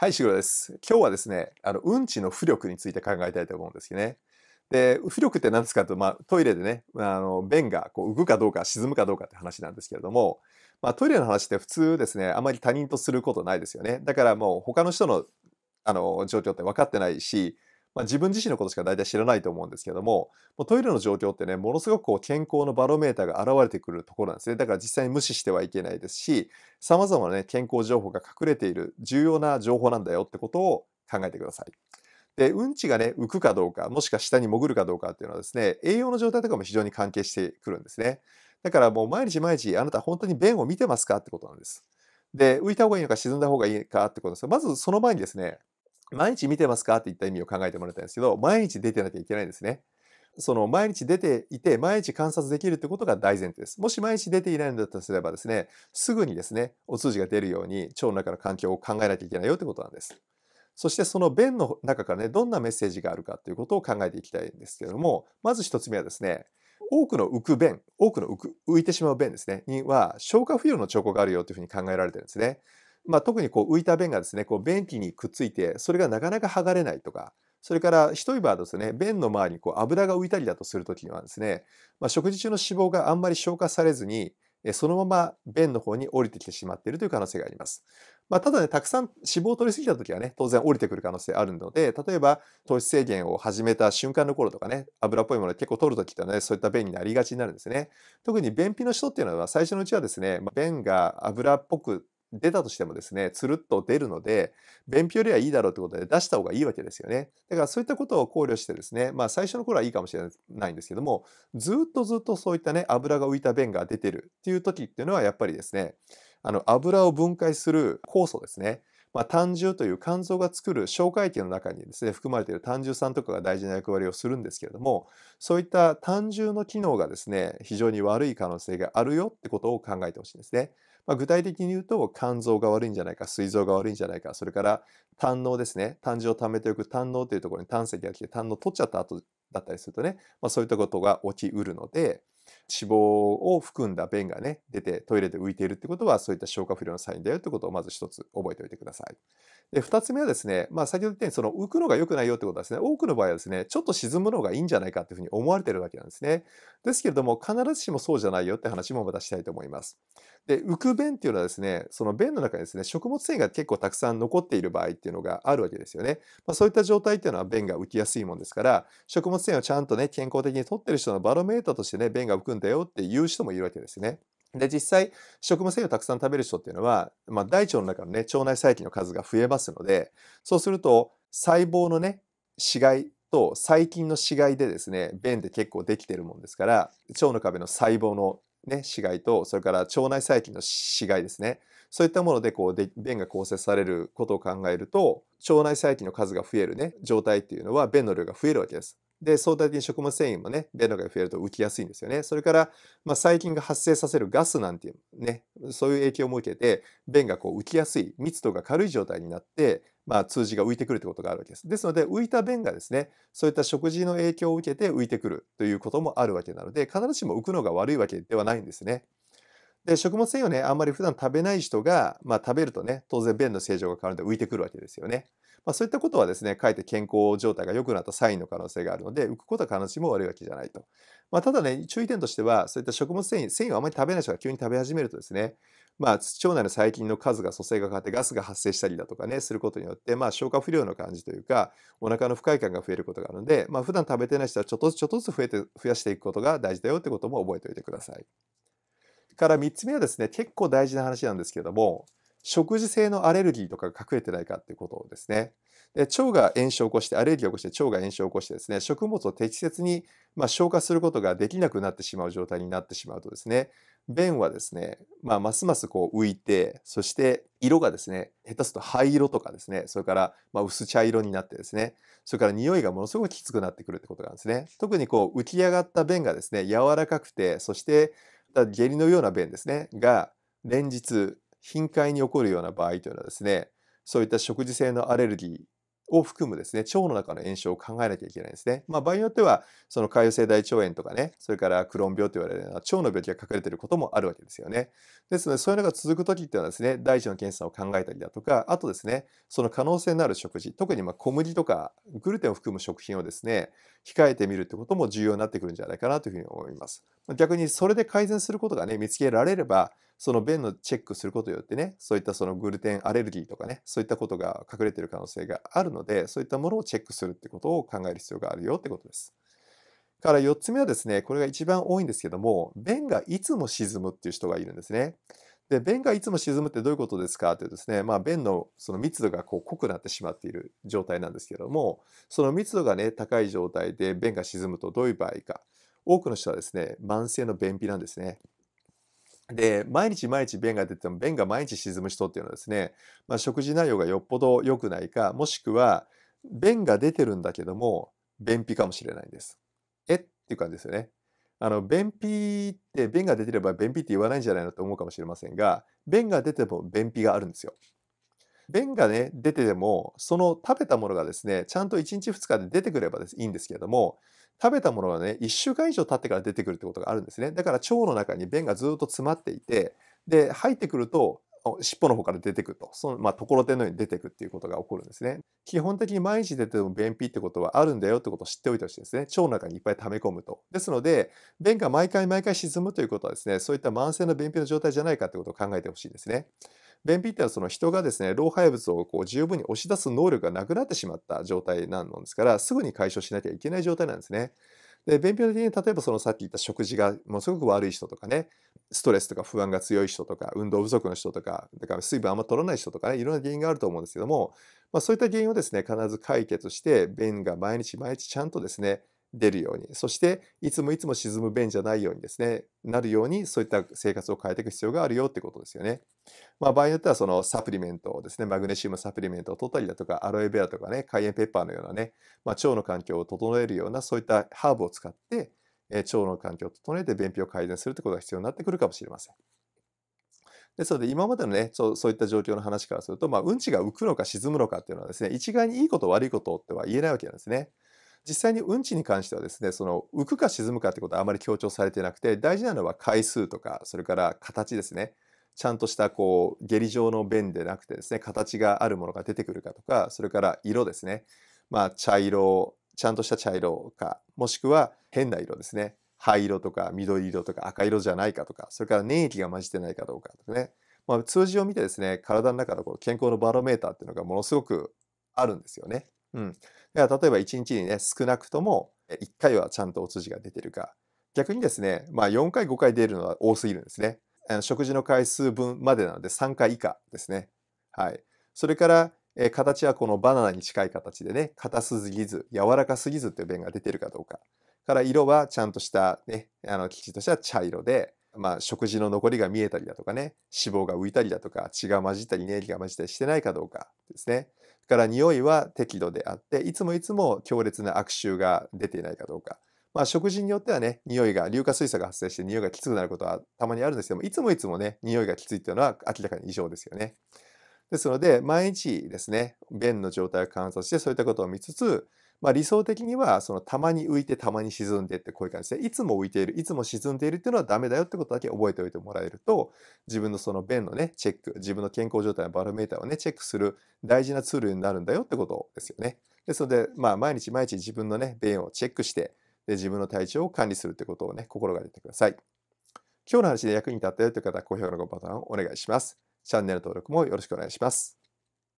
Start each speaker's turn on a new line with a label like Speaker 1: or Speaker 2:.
Speaker 1: はい、しぐろです。今日はですね、あの、うんちの浮力について考えたいと思うんですよね。で、浮力って何ですかと、まあ、トイレでね、あの、便がこう浮くかどうか沈むかどうかって話なんですけれども、まあ、トイレの話って普通ですね、あまり他人とすることないですよね。だからもう他の人の、あの、状況って分かってないし、まあ、自分自身のことしか大体知らないと思うんですけどももうトイレの状況ってねものすごくこう健康のバロメーターが現れてくるところなんですねだから実際に無視してはいけないですしさまざまな、ね、健康情報が隠れている重要な情報なんだよってことを考えてください。でうんちがね浮くかどうかもしくは下に潜るかどうかっていうのはですね栄養の状態とかも非常に関係してくるんですね。だからもう毎日毎日あなた本当に便を見てますかってことなんです。で浮いた方がいいのか沈んだ方がいいかってことですまずその前にですね毎日見てますかっていった意味を考えてもらいたいんですけど、毎日出てなきゃいけないんですね。その毎日出ていて、毎日観察できるってことが大前提です。もし毎日出ていないのだとすればですね、すぐにですね、お通じが出るように腸の中の環境を考えなきゃいけないよってことなんです。そしてその便の中からね、どんなメッセージがあるかということを考えていきたいんですけれども、まず1つ目はですね、多くの浮く便、多くの浮く浮いてしまう便ですね、には消化不良の兆候があるよというふうに考えられてるんですね。まあ、特にこう浮いた便がですねこう便器にくっついてそれがなかなか剥がれないとかそれから一重はですね便の周りにこう油が浮いたりだとするときにはですね、まあ、食事中の脂肪があんまり消化されずにそのまま便の方に降りてきてしまっているという可能性があります。まあ、ただね、たくさん脂肪を取りすぎた時はね、当然降りてくる可能性あるので、例えば糖質制限を始めた瞬間の頃とかね、油っぽいもの結構取る時ってね、そういった便になりがちになるんですね。特に便秘の人っていうのは最初のうちはですね、便が油っぽく出たとしてもですね、つるっと出るので、便秘よりはいいだろうってことで出した方がいいわけですよね。だからそういったことを考慮してですね、まあ最初の頃はいいかもしれないんですけども、ずっとずっとそういったね、油が浮いた便が出てるっていう時っていうのはやっぱりですね、あの油を分解する酵素ですね。まあ、胆汁という肝臓が作る消化液の中にですね含まれている胆汁酸とかが大事な役割をするんですけれどもそういった胆汁の機能がですね非常に悪い可能性があるよってことを考えてほしいんですね。まあ、具体的に言うと肝臓が悪いんじゃないか膵臓が悪いんじゃないかそれから胆のですね胆汁を貯めておく胆のというところに胆石が来て胆の取っちゃった後だったりするとね、まあ、そういったことが起きうるので脂肪を含んだ便がね出てトイレで浮いているってことはそういった消化不良のサインだよってことをまず一つ覚えておいてください。で2つ目はですね、まあ、先ほど言ったようにその浮くのが良くないよってことはですね多くの場合はですねちょっと沈むのがいいんじゃないかっていうふうに思われてるわけなんですね。ですけれども必ずしもそうじゃないよって話もまたしたいと思います。で、浮く便っていうのはですね、その便の中にですね、食物繊維が結構たくさん残っている場合っていうのがあるわけですよね。まあ、そういった状態っていうのは便が浮きやすいもんですから、食物繊維をちゃんとね、健康的に取ってる人のバロメーターとしてね、便が浮くんだよっていう人もいるわけですね。で、実際、食物繊維をたくさん食べる人っていうのは、まあ、大腸の中のね、腸内細菌の数が増えますので、そうすると、細胞のね、死骸と細菌の死骸でですね、便で結構できてるもんですから、腸の壁の細胞のね、死骸と、それから腸内細菌の死骸ですね。そういったもので、こう、で便が構成されることを考えると、腸内細菌の数が増えるね、状態っていうのは、便の量が増えるわけです。で、相対的に食物繊維もね、便のが増えると浮きやすいんですよね。それから、まあ、細菌が発生させるガスなんていうね、そういう影響も受けて、便がこう浮きやすい、密度が軽い状態になって、まあ、通じが浮いてくるということがあるわけです。ですので、浮いた便がですね、そういった食事の影響を受けて浮いてくるということもあるわけなので、必ずしも浮くのが悪いわけではないんですね。で食物繊維をねあんまり普段食べない人が、まあ、食べるとね当然便の正常が変わるので浮いてくるわけですよね。まあ、そういったことはですねかえって健康状態が良くなったサインの可能性があるので浮くことは必ずしも悪いわけじゃないと。まあ、ただね注意点としてはそういった食物繊維繊維をあまり食べない人が急に食べ始めるとですねまあ、腸内の細菌の数が蘇生が変わってガスが発生したりだとかねすることによって、まあ、消化不良の感じというかお腹の不快感が増えることがあるので、まあ、普段食べてない人はちょっとずつちょっとずつ増えて増やしていくことが大事だよってことも覚えておいてください。から3つ目はですね、結構大事な話なんですけども、食事性のアレルギーとかが隠れてないかっていうことですね。で腸が炎症を起こして、アレルギーを起こして、腸が炎症を起こしてですね、食物を適切に、まあ、消化することができなくなってしまう状態になってしまうとですね、便はですね、まあ、ますますこう浮いて、そして色がですね、下手すると灰色とかですね、それからま薄茶色になってですね、それから匂いがものすごくきつくなってくるってことなんですね。特にこう浮き上がった便がですね、柔らかくて、そしてだ下痢のような便ですねが連日頻回に起こるような場合というのはですねそういった食事性のアレルギーを含むですね、腸の中の炎症を考えなきゃいけないんですね。まあ、場合によっては、その潰瘍性大腸炎とかね、それからクローン病と言われるような腸の病気が隠れていることもあるわけですよね。ですので、そういうのが続くときっていうのはですね、大腸の検査を考えたりだとか、あとですね、その可能性のある食事、特にま小麦とかグルテンを含む食品をですね、控えてみるってことも重要になってくるんじゃないかなというふうに思います。逆にそれで改善することがね、見つけられれば、その便のチェックすることによってね、そういったそのグルテンアレルギーとかね、そういったことが隠れてる可能性があるので、そういったものをチェックするってことを考える必要があるよってことです。から4つ目はですね、これが一番多いんですけども、便がいつも沈むっていう人がいるんですね。で、便がいつも沈むってどういうことですかっていうですね、まあ、便のその密度がこう濃くなってしまっている状態なんですけども、その密度がね、高い状態で便が沈むとどういう場合か。多くの人はですね、慢性の便秘なんですね。で、毎日毎日便が出ても、便が毎日沈む人っていうのはですね、まあ、食事内容がよっぽど良くないか、もしくは、便が出てるんだけども、便秘かもしれないんです。えっていう感じですよね。あの、便秘って、便が出てれば便秘って言わないんじゃないのと思うかもしれませんが、便が出ても便秘があるんですよ。便がね、出てても、その食べたものがですね、ちゃんと1日2日で出てくればですいいんですけれども、食べたものがね、1週間以上経ってから出てくるってことがあるんですね。だから腸の中に便がずっと詰まっていて、で、入ってくると、尻尾の方から出てくると、その、まあ、ところてんのように出てくっていうことが起こるんですね。基本的に毎日出ても便秘ってことはあるんだよってことを知っておいてほしいですね。腸の中にいっぱい溜め込むと。ですので、便が毎回毎回沈むということはですね、そういった慢性の便秘の状態じゃないかってことを考えてほしいですね。便秘ってのはその人がですね、老廃物をこう十分に押し出す能力がなくなってしまった状態なのですから、すぐに解消しなきゃいけない状態なんですね。で、便秘の時に、例えばそのさっき言った食事がものすごく悪い人とかね、ストレスとか不安が強い人とか、運動不足の人とか、だから水分あんま取らない人とかね、いろんな原因があると思うんですけども、まあ、そういった原因をですね、必ず解決して、便が毎日毎日ちゃんとですね、出るように、そしていつもいつも沈む便じゃないようにですね、なるようにそういった生活を変えていく必要があるよってことですよね。まあ、場合によってはそのサプリメントをですね、マグネシウムサプリメントを取ったりだとか、アロエベアとかね、カイエンペッパーのようなね、まあ、腸の環境を整えるようなそういったハーブを使って、え腸の環境を整えて便秘を改善するってことが必要になってくるかもしれません。ですので、今までのねそう、そういった状況の話からすると、まあ、うんちが浮くのか沈むのかっていうのはですね、一概にいいこと悪いことっては言えないわけなんですね。実際にうんちに関してはですね、その浮くか沈むかってことはあまり強調されてなくて、大事なのは回数とか、それから形ですね。ちゃんとしたこう下痢状の便でなくてですね、形があるものが出てくるかとか、それから色ですね。まあ茶色、ちゃんとした茶色か、もしくは変な色ですね。灰色とか緑色とか赤色じゃないかとか、それから粘液が混じってないかどうかとかね。まあ、数字を見てですね、体の中のこの健康のバロメーターっていうのがものすごくあるんですよね。うん。だから例えば1日にね、少なくとも1回はちゃんとお通じが出てるか。逆にですね、まあ4回5回出るのは多すぎるんですね。あの食事の回数分までなので3回以下ですね。はい。それから、え形はこのバナナに近い形でね、硬すぎず、柔らかすぎずっていう便が出てるかどうか。から色はちゃんとしたね、あの基地としては茶色で、まあ、食事の残りが見えたりだとかね、脂肪が浮いたりだとか、血が混じったり、粘液が混じったりしてないかどうかですね。それから匂いは適度であって、いつもいつも強烈な悪臭が出ていないかどうか。まあ、食事によってはね、匂いが、硫化水素が発生して匂いがきつくなることはたまにあるんですけども、いつもいつもね、匂いがきついっていうのは明らかに異常ですよね。ですので、毎日ですね、便の状態を観察して、そういったことを見つつ、まあ、理想的にはそのたまに浮いてたまに沈んでってこういう感じでいつも浮いているいつも沈んでいるっていうのはダメだよってことだけ覚えておいてもらえると自分のその便のねチェック自分の健康状態のバロメーターをねチェックする大事なツールになるんだよってことですよね。ですので、まあ、毎日毎日自分のね便をチェックしてで自分の体調を管理するってことをね心がけてください。今日の話で役に立ったよという方は高評価のボタンをお願いします。チャンネル登録もよろしくお願いします。